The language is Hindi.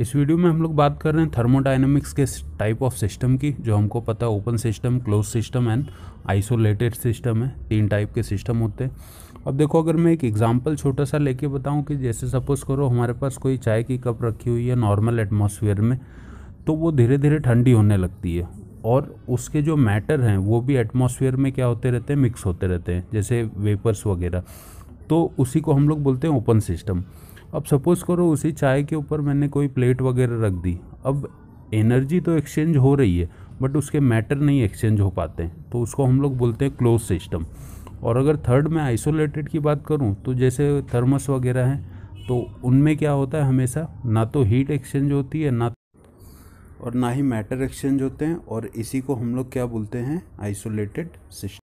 इस वीडियो में हम लोग बात कर रहे हैं थर्मोडाइनमिक्स के टाइप ऑफ सिस्टम की जो हमको पता है open system close system and isolated system है तीन टाइप के सिस्टम होते हैं अब देखो अगर मैं एक एग्जांपल छोटा सा लेके बताऊं कि जैसे सपोज़ करो हमारे पास कोई चाय की कप रखी हुई है नॉर्मल एटमोसफियर में तो वो धीरे धीरे ठंडी होने लगती है और उसके जो मैटर हैं वो भी एटमोसफियर में क्या होते रहते हैं मिक्स होते रहते हैं जैसे वेपर्स वगैरह तो उसी को हम लोग बोलते हैं ओपन सिस्टम अब सपोज़ करो उसी चाय के ऊपर मैंने कोई प्लेट वगैरह रख दी अब एनर्जी तो एक्सचेंज हो रही है बट उसके मैटर नहीं एक्सचेंज हो पाते हैं तो उसको हम लोग बोलते हैं क्लोज सिस्टम और अगर थर्ड में आइसोलेटेड की बात करूँ तो जैसे थर्मस वगैरह हैं तो उनमें क्या होता है हमेशा ना तो हीट एक्सचेंज होती है ना और ना ही मैटर एक्सचेंज होते हैं और इसी को हम लोग क्या बोलते हैं आइसोलेटेड सिस्टम